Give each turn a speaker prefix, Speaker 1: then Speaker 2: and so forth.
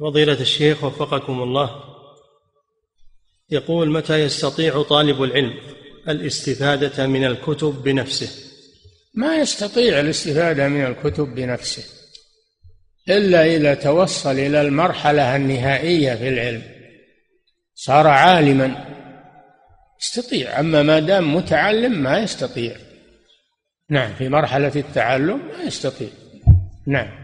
Speaker 1: فضيلة الشيخ وفقكم الله يقول متى يستطيع طالب العلم الاستفادة من الكتب بنفسه
Speaker 2: ما يستطيع الاستفادة من الكتب بنفسه إلا إذا توصل إلى المرحلة النهائية في العلم صار عالما يستطيع أما ما دام متعلم ما يستطيع نعم في مرحلة التعلم ما يستطيع
Speaker 3: نعم